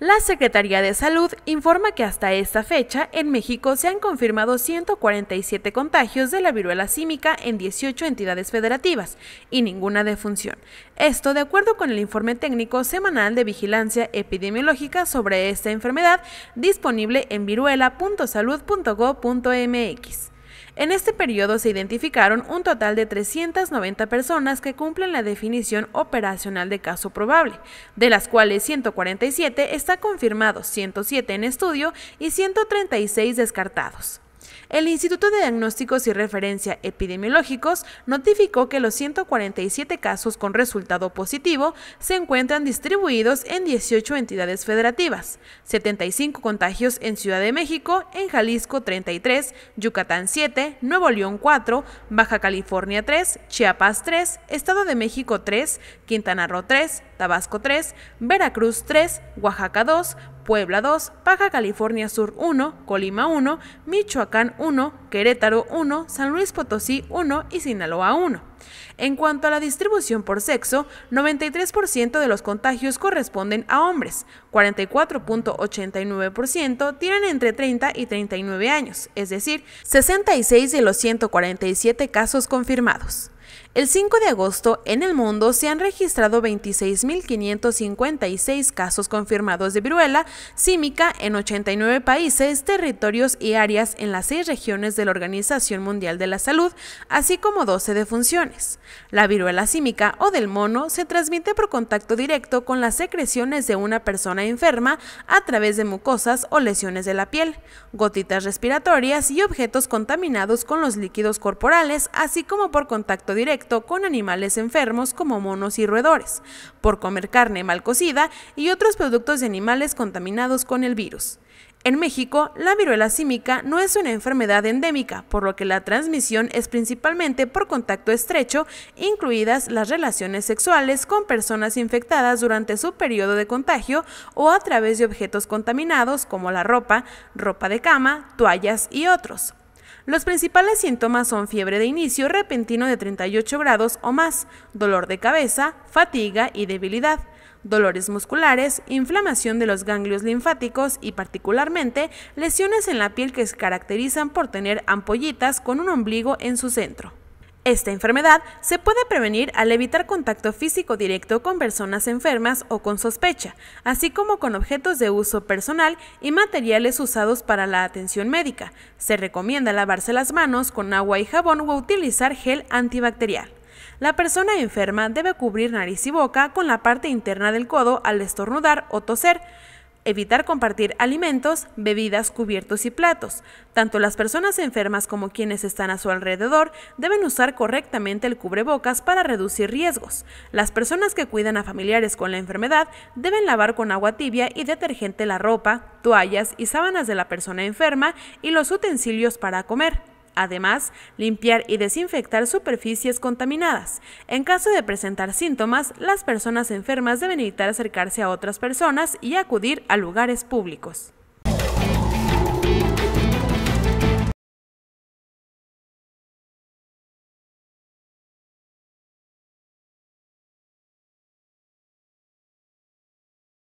La Secretaría de Salud informa que hasta esta fecha en México se han confirmado 147 contagios de la viruela símica en 18 entidades federativas y ninguna defunción. Esto de acuerdo con el informe técnico semanal de vigilancia epidemiológica sobre esta enfermedad disponible en viruela.salud.gov.mx. En este periodo se identificaron un total de 390 personas que cumplen la definición operacional de caso probable, de las cuales 147 está confirmado, 107 en estudio y 136 descartados. El Instituto de Diagnósticos y Referencia Epidemiológicos notificó que los 147 casos con resultado positivo se encuentran distribuidos en 18 entidades federativas, 75 contagios en Ciudad de México, en Jalisco 33, Yucatán 7, Nuevo León 4, Baja California 3, Chiapas 3, Estado de México 3, Quintana Roo 3, Tabasco 3, Veracruz 3, Oaxaca 2, Puebla 2, Baja California Sur 1, Colima 1, Michoacán 1, Querétaro 1, San Luis Potosí 1 y Sinaloa 1. En cuanto a la distribución por sexo, 93% de los contagios corresponden a hombres, 44.89% tienen entre 30 y 39 años, es decir, 66 de los 147 casos confirmados. El 5 de agosto, en el mundo se han registrado 26.556 casos confirmados de viruela símica en 89 países, territorios y áreas en las seis regiones de la Organización Mundial de la Salud, así como 12 defunciones. La viruela símica o del mono se transmite por contacto directo con las secreciones de una persona enferma a través de mucosas o lesiones de la piel, gotitas respiratorias y objetos contaminados con los líquidos corporales, así como por contacto directo con animales enfermos como monos y roedores, por comer carne mal cocida y otros productos de animales contaminados con el virus. En México, la viruela símica no es una enfermedad endémica, por lo que la transmisión es principalmente por contacto estrecho, incluidas las relaciones sexuales con personas infectadas durante su periodo de contagio o a través de objetos contaminados como la ropa, ropa de cama, toallas y otros. Los principales síntomas son fiebre de inicio repentino de 38 grados o más, dolor de cabeza, fatiga y debilidad, dolores musculares, inflamación de los ganglios linfáticos y particularmente lesiones en la piel que se caracterizan por tener ampollitas con un ombligo en su centro. Esta enfermedad se puede prevenir al evitar contacto físico directo con personas enfermas o con sospecha, así como con objetos de uso personal y materiales usados para la atención médica. Se recomienda lavarse las manos con agua y jabón o utilizar gel antibacterial. La persona enferma debe cubrir nariz y boca con la parte interna del codo al estornudar o toser evitar compartir alimentos, bebidas, cubiertos y platos. Tanto las personas enfermas como quienes están a su alrededor deben usar correctamente el cubrebocas para reducir riesgos. Las personas que cuidan a familiares con la enfermedad deben lavar con agua tibia y detergente la ropa, toallas y sábanas de la persona enferma y los utensilios para comer. Además, limpiar y desinfectar superficies contaminadas. En caso de presentar síntomas, las personas enfermas deben evitar acercarse a otras personas y acudir a lugares públicos.